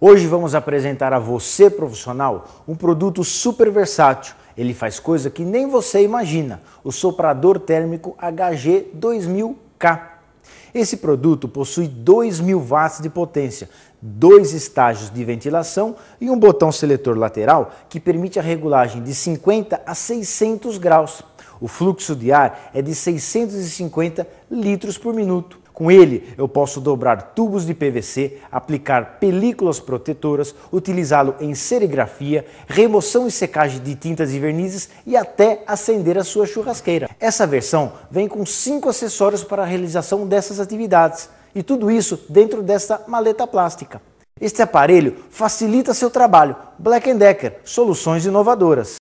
Hoje vamos apresentar a você, profissional, um produto super versátil. Ele faz coisa que nem você imagina, o soprador térmico HG 2000K. Esse produto possui 2.000 watts de potência, dois estágios de ventilação e um botão seletor lateral que permite a regulagem de 50 a 600 graus. O fluxo de ar é de 650 litros por minuto. Com ele, eu posso dobrar tubos de PVC, aplicar películas protetoras, utilizá-lo em serigrafia, remoção e secagem de tintas e vernizes e até acender a sua churrasqueira. Essa versão vem com cinco acessórios para a realização dessas atividades e tudo isso dentro desta maleta plástica. Este aparelho facilita seu trabalho. Black Decker, soluções inovadoras.